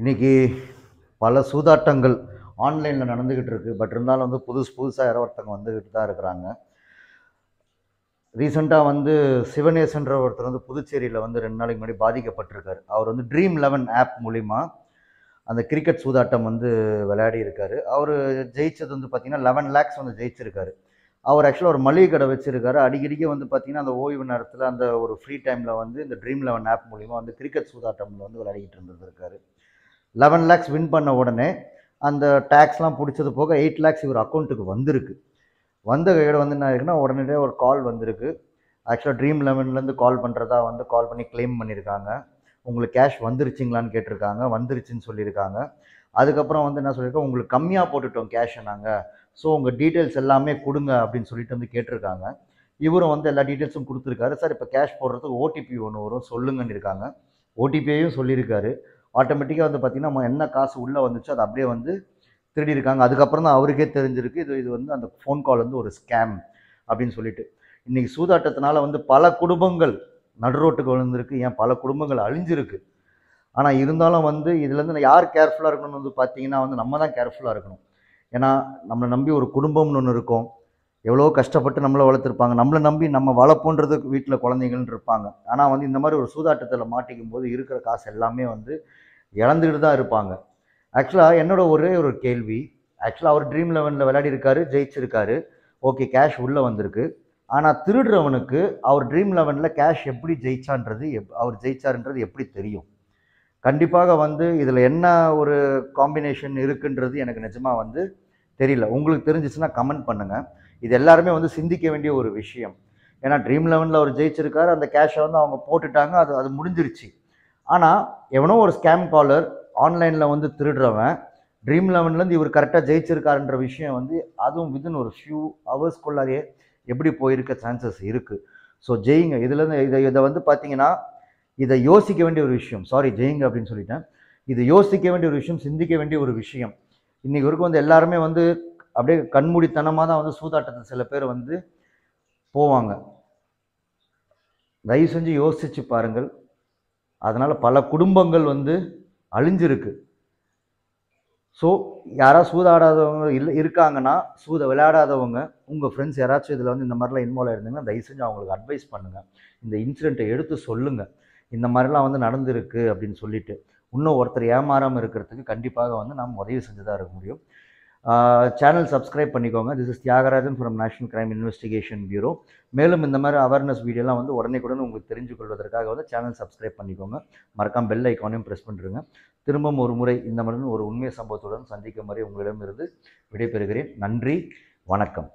இன்றைக்கி பல சூதாட்டங்கள் ஆன்லைனில் நடந்துக்கிட்டு இருக்குது பட் இருந்தாலும் வந்து புதுசு புதுசாக யாரோ ஒருத்தவங்க வந்துக்கிட்டு தான் இருக்கிறாங்க ரீசெண்டாக வந்து சிவனேசன்ற ஒருத்தர் வந்து புதுச்சேரியில் வந்து ரெண்டு நாளைக்கு முன்னாடி பாதிக்கப்பட்டிருக்காரு அவர் வந்து ட்ரீம் லெவன் ஆப் மூலிமா அந்த கிரிக்கெட் சூதாட்டம் வந்து விளையாடி இருக்கார் அவர் ஜெயித்தது வந்து பார்த்திங்கன்னா லெவன் லேக்ஸ் வந்து ஜெயிச்சிருக்காரு அவர் ஆக்சுவலாக ஒரு மளிகை கடை வச்சுருக்காரு அடிக்கடிக்க வந்து பார்த்திங்கன்னா அந்த ஓய்வு நேரத்தில் அந்த ஒரு ஃப்ரீ டைமில் வந்து இந்த ட்ரீம் லெவன் ஆப் மூலிமா வந்து கிரிக்கெட் சூதாட்டம் வந்து விளையாடிக்கிட்டு இருந்திருக்காரு லெவன் லேக்ஸ் வின் பண்ண உடனே அந்த டேக்ஸ்லாம் பிடிச்சது போக எயிட் லேக்ஸ் இவர் அக்கௌண்ட்டுக்கு வந்திருக்கு வந்த கையோட வந்து என்ன இருக்குன்னா உடனடியாக ஒரு கால் வந்திருக்கு ஆக்சுவலாக ட்ரீம் லெவன்லேருந்து கால் பண்ணுறதா வந்து கால் பண்ணி கிளைம் பண்ணியிருக்காங்க உங்களுக்கு கேஷ் வந்துருச்சிங்களான்னு கேட்டிருக்காங்க வந்துருச்சுன்னு சொல்லியிருக்காங்க அதுக்கப்புறம் வந்து என்ன சொல்லியிருக்கோம் உங்களுக்கு கம்மியாக போட்டுட்டோம் கேஷை நாங்கள் ஸோ உங்கள் டீட்டெயில்ஸ் எல்லாமே கொடுங்க அப்படின்னு சொல்லிட்டு வந்து கேட்டிருக்காங்க இவரும் வந்து எல்லா டீட்டெயில்ஸும் கொடுத்துருக்காரு சார் இப்போ கேஷ் போடுறதுக்கு ஓடிபி ஒன்று வரும் சொல்லுங்கன்னு இருக்காங்க ஓடிபியையும் சொல்லியிருக்காரு ஆட்டோமேட்டிக்காக வந்து பார்த்தீங்கன்னா நம்ம என்ன காசு உள்ளே வந்துச்சோ அது அப்படியே வந்து திருடி இருக்காங்க அதுக்கப்புறம் தான் அவருக்கே தெரிஞ்சிருக்கு இது இது வந்து அந்த ஃபோன் கால் வந்து ஒரு ஸ்கேம் அப்படின்னு சொல்லிட்டு இன்றைக்கி சூதாட்டத்தினால வந்து பல குடும்பங்கள் நடுரோட்டுக்கு விழுந்திருக்கு ஏன் பல குடும்பங்கள் அழிஞ்சிருக்கு ஆனால் இருந்தாலும் வந்து இதுலேருந்து யார் கேர்ஃபுல்லாக இருக்கணும்னு வந்து பார்த்தீங்கன்னா வந்து நம்ம தான் கேர்ஃபுல்லாக இருக்கணும் ஏன்னா நம்மளை நம்பி ஒரு குடும்பம்னு ஒன்று இருக்கும் எவ்வளோ கஷ்டப்பட்டு நம்மளை வளர்த்துருப்பாங்க நம்மளை நம்பி நம்ம வளர்ப்போன்றது வீட்டில் குழந்தைங்கள்னு இருப்பாங்க ஆனால் வந்து இந்த மாதிரி ஒரு சூதாட்டத்தில் மாட்டிக்கும் போது இருக்கிற காசு எல்லாமே வந்து இழந்துக்கிட்டு தான் இருப்பாங்க ஆக்சுவலாக என்னோட ஒரே ஒரு கேள்வி ஆக்சுவலாக அவர் ட்ரீம் லெவனில் விளையாடி இருக்காரு ஜெயிச்சிருக்காரு ஓகே கேஷ் உள்ளே வந்திருக்கு ஆனால் திருடுறவனுக்கு அவர் ட்ரீம் லெவனில் கேஷ் எப்படி ஜெயிச்சான்றது எப் அவர் ஜெயிச்சார்ன்றது எப்படி தெரியும் கண்டிப்பாக வந்து இதில் என்ன ஒரு காம்பினேஷன் இருக்குன்றது எனக்கு நிஜமாக வந்து தெரியல உங்களுக்கு தெரிஞ்சிச்சுன்னா கமெண்ட் பண்ணுங்கள் இது எல்லாருமே வந்து சிந்திக்க வேண்டிய ஒரு விஷயம் ஏன்னா ட்ரீம் லெவனில் அவர் ஜெயிச்சிருக்காரு அந்த கேஷை வந்து அவங்க போட்டுட்டாங்க அது அது முடிஞ்சிருச்சு ஆனால் எவனோ ஒரு ஸ்கேம் காலர் ஆன்லைனில் வந்து திருடுறவன் ட்ரீம் லெவன்லேருந்து இவர் கரெக்டாக ஜெயிச்சிருக்காருன்ற விஷயம் வந்து அதுவும் வித்தின் ஒரு ஃபியூ ஹவர்ஸ்க்குள்ளாரியே எப்படி போயிருக்க சான்சஸ் இருக்குது ஸோ ஜெயிங்க இதுலேருந்து இதை இதை வந்து பார்த்தீங்கன்னா இதை யோசிக்க வேண்டிய ஒரு விஷயம் சாரி ஜெயிங்க அப்படின்னு சொல்லிட்டேன் இதை யோசிக்க வேண்டிய ஒரு விஷயம் சிந்திக்க வேண்டிய ஒரு விஷயம் இன்றைக்கி வரைக்கும் வந்து எல்லாருமே வந்து அப்படியே கண்மூடித்தனமாக தான் வந்து சூதாட்டத்தை சில பேர் வந்து போவாங்க தயவு செஞ்சு யோசிச்சு பாருங்கள் அதனால் பல குடும்பங்கள் வந்து அழிஞ்சிருக்கு ஸோ யாராவது சூதாடாதவங்க இல்லை இருக்காங்கன்னா சூத விளையாடாதவங்க உங்கள் ஃப்ரெண்ட்ஸ் யாராச்சும் இதில் வந்து இந்த மாதிரிலாம் இன்வால்வ் ஆயிருந்தீங்கன்னா தயவு செஞ்சு அவங்களுக்கு அட்வைஸ் பண்ணுங்கள் இந்த இன்சிடெண்ட்டை எடுத்து சொல்லுங்கள் இந்த மாதிரிலாம் வந்து நடந்திருக்கு அப்படின்னு சொல்லிட்டு இன்னும் ஒருத்தர் ஏமாறாமல் இருக்கிறதுக்கு கண்டிப்பாக வந்து நாம் உதவி செஞ்சு தான் இருக்க முடியும் சேனல் சப்ஸ்கிரைப் பண்ணிக்கோங்க this is Thiyagarajan from National Crime Investigation Bureau மேலும் இந்த மாதிரி அவேர்னஸ் வீடியோலாம் வந்து உடனே கூட உங்களுக்கு தெரிஞ்சு கொள்வதற்காக வந்து சேனல் சப்ஸ்கிரைப் பண்ணிக்கோங்க மறக்காம பெல் ஐக்கானையும் ப்ரெஸ் பண்ணிருங்க திரும்பவும் ஒரு முறை இந்த மாதிரி ஒரு உண்மை சம்பவத்துடன் சந்திக்கும் வரை உங்களிடமிருந்து விடைபெறுகிறேன் நன்றி வணக்கம்